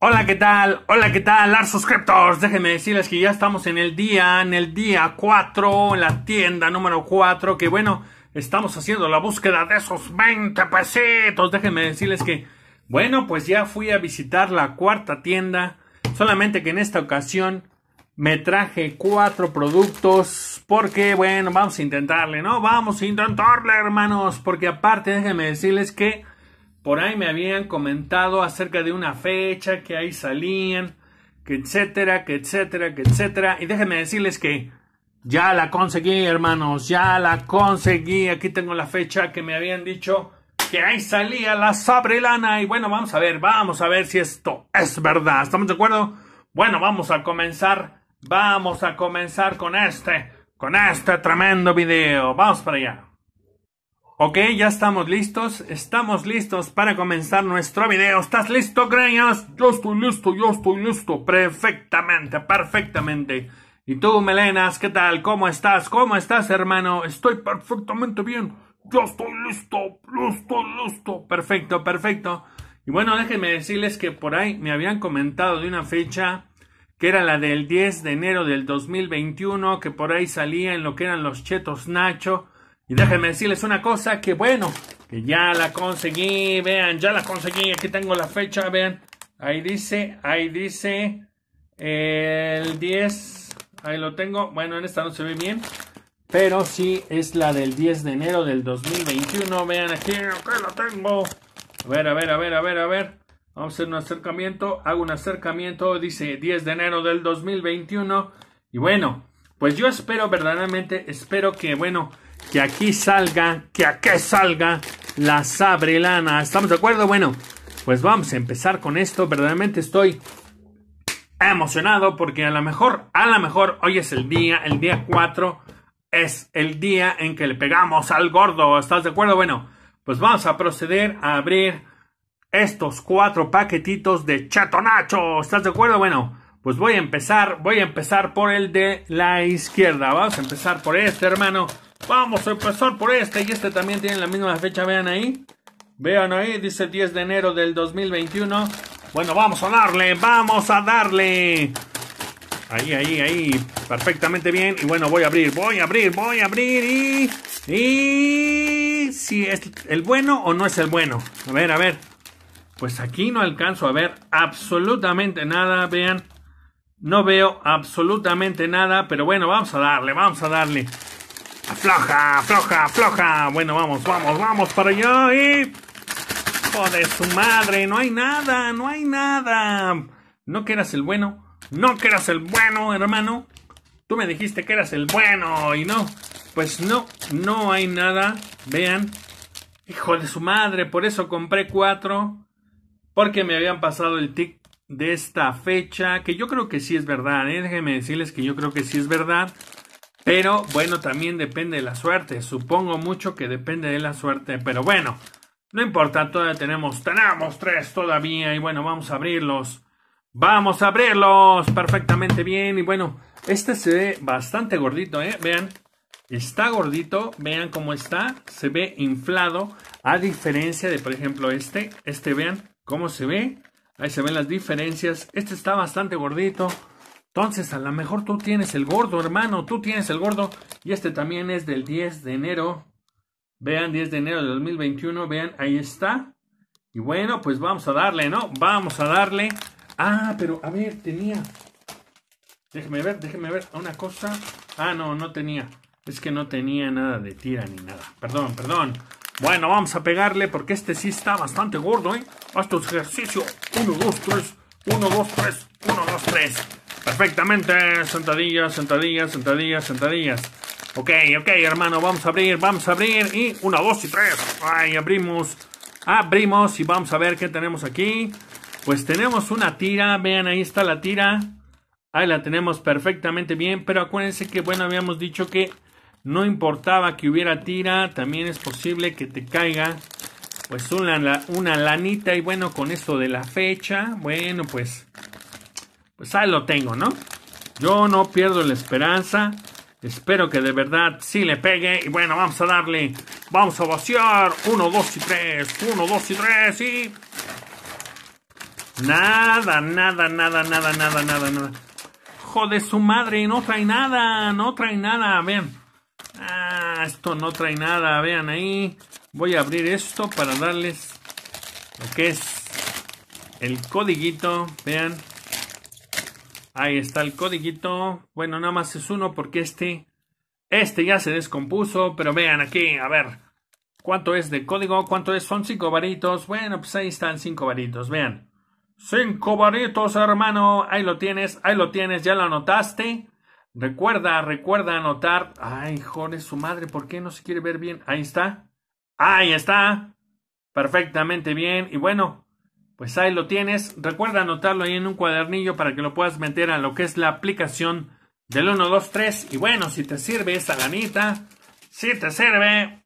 Hola, ¿qué tal? Hola, ¿qué tal? los suscriptores, déjenme decirles que ya estamos en el día, en el día 4, en la tienda número 4, que bueno, estamos haciendo la búsqueda de esos 20 pesitos. Déjenme decirles que, bueno, pues ya fui a visitar la cuarta tienda, solamente que en esta ocasión me traje cuatro productos, porque bueno, vamos a intentarle, ¿no? Vamos a intentarle, hermanos, porque aparte déjenme decirles que... Por ahí me habían comentado acerca de una fecha que ahí salían, que etcétera, que etcétera, que etcétera. Y déjenme decirles que ya la conseguí, hermanos, ya la conseguí. Aquí tengo la fecha que me habían dicho que ahí salía la lana. Y bueno, vamos a ver, vamos a ver si esto es verdad. ¿Estamos de acuerdo? Bueno, vamos a comenzar. Vamos a comenzar con este, con este tremendo video. Vamos para allá. Ok, ya estamos listos. Estamos listos para comenzar nuestro video. ¿Estás listo, creñas? Yo estoy listo, yo estoy listo. Perfectamente, perfectamente. Y tú, Melenas, ¿qué tal? ¿Cómo estás? ¿Cómo estás, hermano? Estoy perfectamente bien. Yo estoy listo, listo, listo. Perfecto, perfecto. Y bueno, déjenme decirles que por ahí me habían comentado de una fecha que era la del 10 de enero del 2021, que por ahí salía en lo que eran los chetos Nacho. Y déjenme decirles una cosa que bueno, que ya la conseguí, vean, ya la conseguí, aquí tengo la fecha, vean. Ahí dice, ahí dice el 10, ahí lo tengo. Bueno, en esta no se ve bien, pero sí es la del 10 de enero del 2021. Vean aquí, aquí la tengo. A ver, a ver, a ver, a ver, a ver. Vamos a hacer un acercamiento, hago un acercamiento, dice 10 de enero del 2021. Y bueno, pues yo espero verdaderamente, espero que, bueno, que aquí salga, que aquí salga la lana. ¿Estamos de acuerdo? Bueno, pues vamos a empezar con esto. Verdaderamente estoy emocionado porque a lo mejor, a lo mejor hoy es el día, el día 4 es el día en que le pegamos al gordo. ¿Estás de acuerdo? Bueno, pues vamos a proceder a abrir estos cuatro paquetitos de chatonacho. ¿Estás de acuerdo? Bueno, pues voy a empezar, voy a empezar por el de la izquierda. Vamos a empezar por este, hermano. Vamos a empezar por este. Y este también tiene la misma fecha. Vean ahí. Vean ahí. Dice 10 de enero del 2021. Bueno, vamos a darle. Vamos a darle. Ahí, ahí, ahí. Perfectamente bien. Y bueno, voy a abrir. Voy a abrir. Voy a abrir. Y... Y... Si es el bueno o no es el bueno. A ver, a ver. Pues aquí no alcanzo a ver absolutamente nada. Vean. No veo absolutamente nada. Pero bueno, vamos a darle. Vamos a darle. Afloja, afloja, afloja. Bueno, vamos, vamos, vamos para allá y... de su madre, no hay nada, no hay nada. No que eras el bueno, no que eras el bueno, hermano. Tú me dijiste que eras el bueno y no. Pues no, no hay nada. Vean. Hijo de su madre, por eso compré cuatro. Porque me habían pasado el tic de esta fecha. Que yo creo que sí es verdad, ¿eh? Déjenme decirles que yo creo que sí es verdad. Pero bueno, también depende de la suerte. Supongo mucho que depende de la suerte. Pero bueno, no importa, todavía tenemos, tenemos tres todavía. Y bueno, vamos a abrirlos. Vamos a abrirlos perfectamente bien. Y bueno, este se ve bastante gordito, ¿eh? Vean, está gordito. Vean cómo está. Se ve inflado. A diferencia de, por ejemplo, este. Este, vean cómo se ve. Ahí se ven las diferencias. Este está bastante gordito. Entonces, a lo mejor tú tienes el gordo, hermano, tú tienes el gordo. Y este también es del 10 de enero. Vean, 10 de enero de 2021, vean, ahí está. Y bueno, pues vamos a darle, ¿no? Vamos a darle. Ah, pero a ver, tenía. Déjeme ver, déjeme ver una cosa. Ah, no, no tenía. Es que no tenía nada de tira ni nada. Perdón, perdón. Bueno, vamos a pegarle porque este sí está bastante gordo, ¿eh? Haz ejercicio. 1, 2, 3. 1, 2, 3. 1, 2, 3. Perfectamente, sentadillas, sentadillas, sentadillas, sentadillas. Ok, ok, hermano, vamos a abrir, vamos a abrir. Y una, dos y tres. ahí abrimos. Abrimos y vamos a ver qué tenemos aquí. Pues tenemos una tira, vean, ahí está la tira. Ahí la tenemos perfectamente bien, pero acuérdense que, bueno, habíamos dicho que no importaba que hubiera tira, también es posible que te caiga pues una, una lanita y bueno, con esto de la fecha, bueno, pues pues ahí lo tengo, ¿no? Yo no pierdo la esperanza. Espero que de verdad sí le pegue. Y bueno, vamos a darle. Vamos a vaciar. uno, dos y tres Uno, dos y tres, Y. Nada, nada, nada, nada, nada, nada, nada. Joder, su madre. No trae nada. No trae nada. Vean. Ah, esto no trae nada. Vean ahí. Voy a abrir esto para darles lo que es el codiguito. Vean. Ahí está el codiguito. Bueno, nada más es uno porque este, este ya se descompuso. Pero vean aquí, a ver. ¿Cuánto es de código? ¿Cuánto es? Son cinco varitos. Bueno, pues ahí están cinco varitos. Vean. Cinco varitos, hermano. Ahí lo tienes, ahí lo tienes. Ya lo anotaste. Recuerda, recuerda anotar. Ay, joder, su madre, ¿por qué no se quiere ver bien? Ahí está. Ahí está. Perfectamente bien. Y bueno, pues ahí lo tienes. Recuerda anotarlo ahí en un cuadernillo para que lo puedas meter a lo que es la aplicación del 1, 2, 3. Y bueno, si te sirve esa ganita, si te sirve,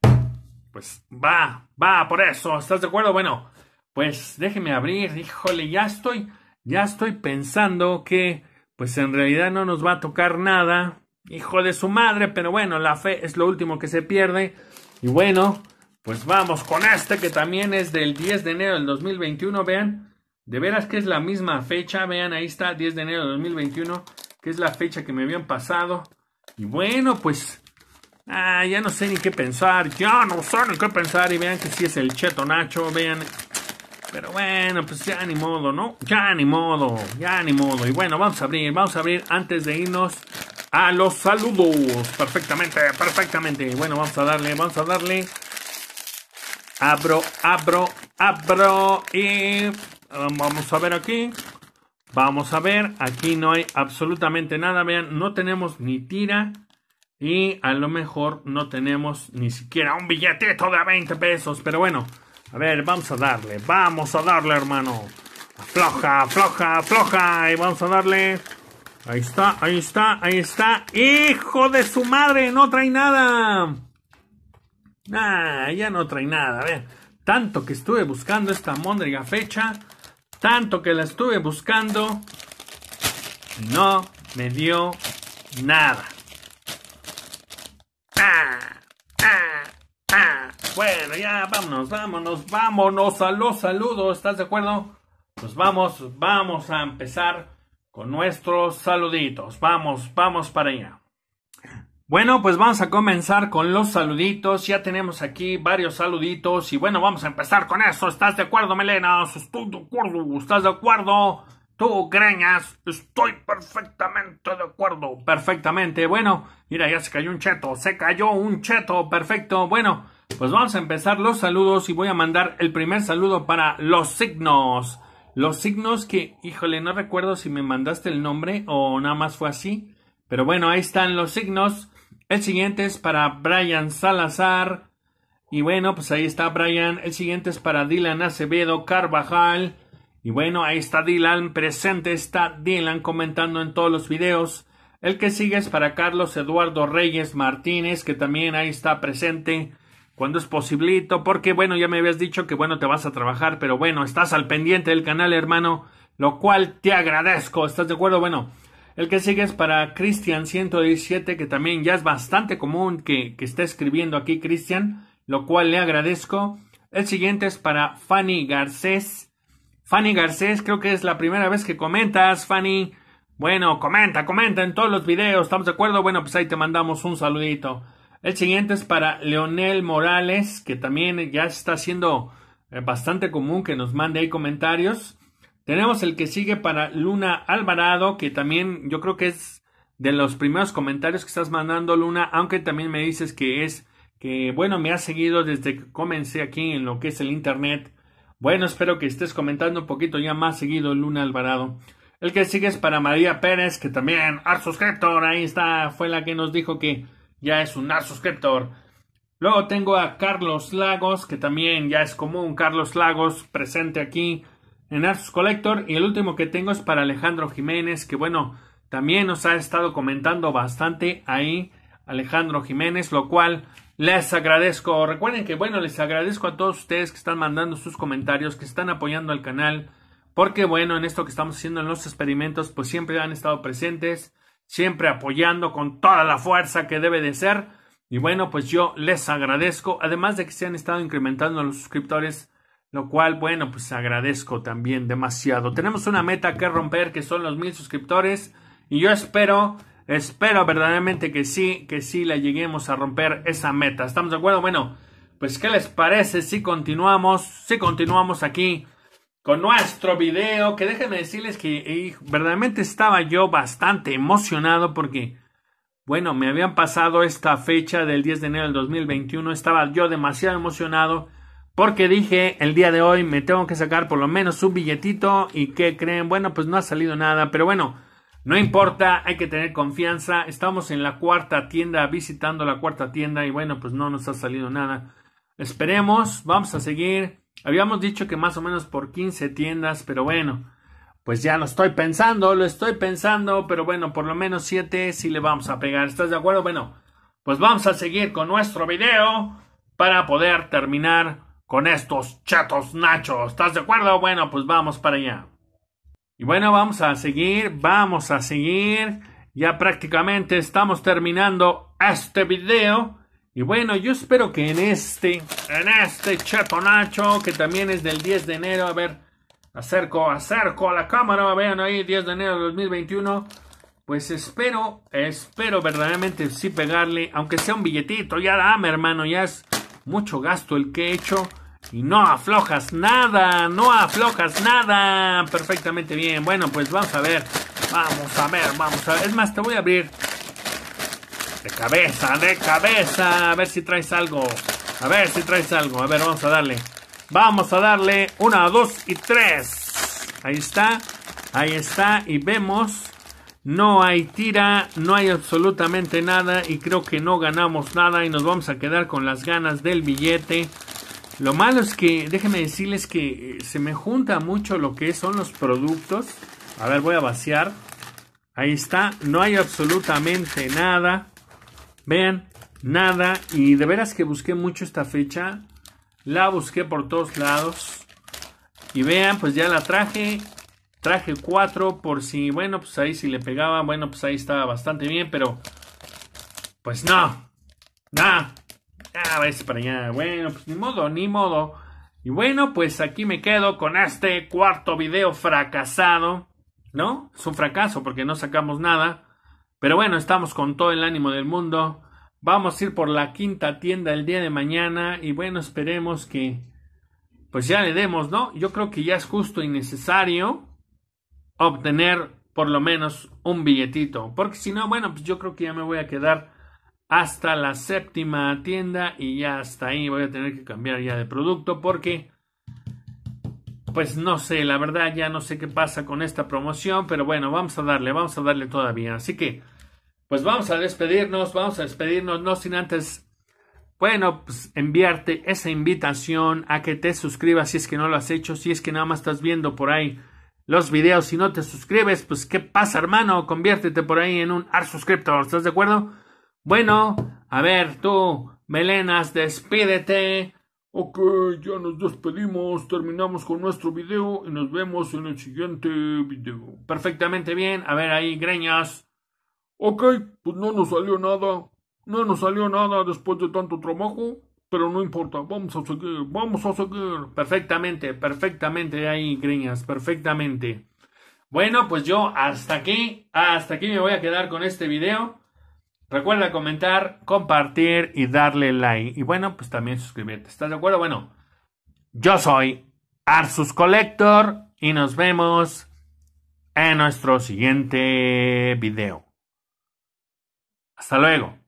pues va, va por eso. ¿Estás de acuerdo? Bueno, pues déjeme abrir. Híjole, ya estoy, ya estoy pensando que pues en realidad no nos va a tocar nada. Hijo de su madre, pero bueno, la fe es lo último que se pierde. Y bueno, pues vamos con este que también es del 10 de enero del 2021. Vean, de veras que es la misma fecha. Vean, ahí está, 10 de enero del 2021, que es la fecha que me habían pasado. Y bueno, pues ah, ya no sé ni qué pensar. Ya no sé ni qué pensar. Y vean que sí es el Cheto Nacho. Vean. Pero bueno, pues ya ni modo, ¿no? Ya ni modo, ya ni modo. Y bueno, vamos a abrir, vamos a abrir antes de irnos a los saludos. Perfectamente, perfectamente. Bueno, vamos a darle, vamos a darle. Abro, abro, abro y um, vamos a ver aquí. Vamos a ver, aquí no hay absolutamente nada, vean, no tenemos ni tira y a lo mejor no tenemos ni siquiera un billetito de 20 pesos, pero bueno, a ver, vamos a darle, vamos a darle hermano. Afloja, afloja, afloja y vamos a darle. Ahí está, ahí está, ahí está. Hijo de su madre, no trae nada. Ah, ya no trae nada. A ver, tanto que estuve buscando esta móndriga fecha. Tanto que la estuve buscando. no me dio nada. Ah, ah, ah. Bueno, ya vámonos, vámonos, vámonos a los saludos. ¿Estás de acuerdo? Pues vamos, vamos a empezar con nuestros saluditos. Vamos, vamos para allá. Bueno, pues vamos a comenzar con los saluditos. Ya tenemos aquí varios saluditos. Y bueno, vamos a empezar con eso. ¿Estás de acuerdo, Melena? ¿Estás de acuerdo. ¿Estás de acuerdo? Tú, Greñas, estoy perfectamente de acuerdo. Perfectamente. Bueno, mira, ya se cayó un cheto. Se cayó un cheto. Perfecto. Bueno, pues vamos a empezar los saludos y voy a mandar el primer saludo para los signos. Los signos que, híjole, no recuerdo si me mandaste el nombre o nada más fue así. Pero bueno, ahí están los signos. El siguiente es para Brian Salazar. Y bueno, pues ahí está Brian. El siguiente es para Dylan Acevedo Carvajal. Y bueno, ahí está Dylan. Presente está Dylan comentando en todos los videos. El que sigue es para Carlos Eduardo Reyes Martínez, que también ahí está presente cuando es posibilito porque bueno, ya me habías dicho que bueno, te vas a trabajar, pero bueno, estás al pendiente del canal, hermano, lo cual te agradezco, ¿estás de acuerdo? Bueno, el que sigue es para Cristian 117, que también ya es bastante común que, que esté escribiendo aquí Cristian, lo cual le agradezco. El siguiente es para Fanny Garcés. Fanny Garcés, creo que es la primera vez que comentas, Fanny. Bueno, comenta, comenta en todos los videos, ¿estamos de acuerdo? Bueno, pues ahí te mandamos un saludito. El siguiente es para Leonel Morales, que también ya está siendo eh, bastante común que nos mande ahí comentarios. Tenemos el que sigue para Luna Alvarado, que también yo creo que es de los primeros comentarios que estás mandando, Luna, aunque también me dices que es que, bueno, me ha seguido desde que comencé aquí en lo que es el Internet. Bueno, espero que estés comentando un poquito ya más seguido, Luna Alvarado. El que sigue es para María Pérez, que también, ar suscriptor ahí está, fue la que nos dijo que ya es un ar suscriptor. Luego tengo a Carlos Lagos, que también ya es común, Carlos Lagos presente aquí en Arts Collector. Y el último que tengo es para Alejandro Jiménez, que bueno, también nos ha estado comentando bastante ahí Alejandro Jiménez, lo cual les agradezco. Recuerden que bueno, les agradezco a todos ustedes que están mandando sus comentarios, que están apoyando al canal. Porque bueno, en esto que estamos haciendo en los experimentos, pues siempre han estado presentes, siempre apoyando con toda la fuerza que debe de ser. Y bueno, pues yo les agradezco, además de que se han estado incrementando los suscriptores lo cual, bueno, pues agradezco también demasiado. Tenemos una meta que romper, que son los mil suscriptores. Y yo espero, espero verdaderamente que sí, que sí la lleguemos a romper esa meta. ¿Estamos de acuerdo? Bueno, pues ¿qué les parece si continuamos, si continuamos aquí con nuestro video? Que déjenme decirles que eh, verdaderamente estaba yo bastante emocionado porque... Bueno, me habían pasado esta fecha del 10 de enero del 2021, estaba yo demasiado emocionado porque dije, el día de hoy me tengo que sacar por lo menos un billetito y que creen, bueno, pues no ha salido nada, pero bueno, no importa, hay que tener confianza. Estamos en la cuarta tienda, visitando la cuarta tienda y bueno, pues no nos ha salido nada. Esperemos, vamos a seguir. Habíamos dicho que más o menos por 15 tiendas, pero bueno, pues ya lo estoy pensando, lo estoy pensando, pero bueno, por lo menos 7 sí le vamos a pegar. ¿Estás de acuerdo? Bueno, pues vamos a seguir con nuestro video para poder terminar con estos chatos nachos. ¿Estás de acuerdo? Bueno, pues vamos para allá. Y bueno, vamos a seguir, vamos a seguir. Ya prácticamente estamos terminando este video. Y bueno, yo espero que en este, en este chato nacho, que también es del 10 de enero, a ver, acerco, acerco a la cámara, vean ahí, 10 de enero de 2021. Pues espero, espero verdaderamente sí pegarle, aunque sea un billetito, ya dame hermano, ya es mucho gasto el que he hecho. Y no aflojas nada, no aflojas nada. Perfectamente bien. Bueno, pues vamos a ver. Vamos a ver, vamos a ver. Es más, te voy a abrir. De cabeza, de cabeza. A ver si traes algo. A ver si traes algo. A ver, vamos a darle. Vamos a darle. Una, dos y tres. Ahí está. Ahí está. Y vemos. No hay tira, no hay absolutamente nada y creo que no ganamos nada y nos vamos a quedar con las ganas del billete. Lo malo es que, déjenme decirles que eh, se me junta mucho lo que son los productos. A ver, voy a vaciar. Ahí está, no hay absolutamente nada. Vean, nada. Y de veras que busqué mucho esta fecha. La busqué por todos lados. Y vean, pues ya la traje. Traje 4 por si, bueno, pues ahí si le pegaba, bueno, pues ahí estaba bastante bien, pero... Pues no. Nada. Ah, es para allá. Bueno, pues ni modo, ni modo. Y bueno, pues aquí me quedo con este cuarto video fracasado. ¿No? Es un fracaso porque no sacamos nada. Pero bueno, estamos con todo el ánimo del mundo. Vamos a ir por la quinta tienda el día de mañana. Y bueno, esperemos que. Pues ya le demos, ¿no? Yo creo que ya es justo y necesario obtener por lo menos un billetito. Porque si no, bueno, pues yo creo que ya me voy a quedar hasta la séptima tienda y ya hasta ahí voy a tener que cambiar ya de producto porque pues no sé, la verdad ya no sé qué pasa con esta promoción, pero bueno, vamos a darle, vamos a darle todavía. Así que pues vamos a despedirnos, vamos a despedirnos, no sin antes, bueno, pues enviarte esa invitación a que te suscribas si es que no lo has hecho, si es que nada más estás viendo por ahí los videos si no te suscribes, pues qué pasa hermano, conviértete por ahí en un Art suscriptor ¿estás de acuerdo? Bueno, a ver, tú, Melenas, despídete. Ok, ya nos despedimos, terminamos con nuestro video y nos vemos en el siguiente video. Perfectamente bien, a ver ahí, greñas. Ok, pues no nos salió nada, no nos salió nada después de tanto trabajo, pero no importa, vamos a seguir, vamos a seguir. Perfectamente, perfectamente ahí, greñas, perfectamente. Bueno, pues yo hasta aquí, hasta aquí me voy a quedar con este video. Recuerda comentar, compartir y darle like. Y bueno, pues también suscribirte. ¿Estás de acuerdo? Bueno, yo soy Arsus Collector y nos vemos en nuestro siguiente video. Hasta luego.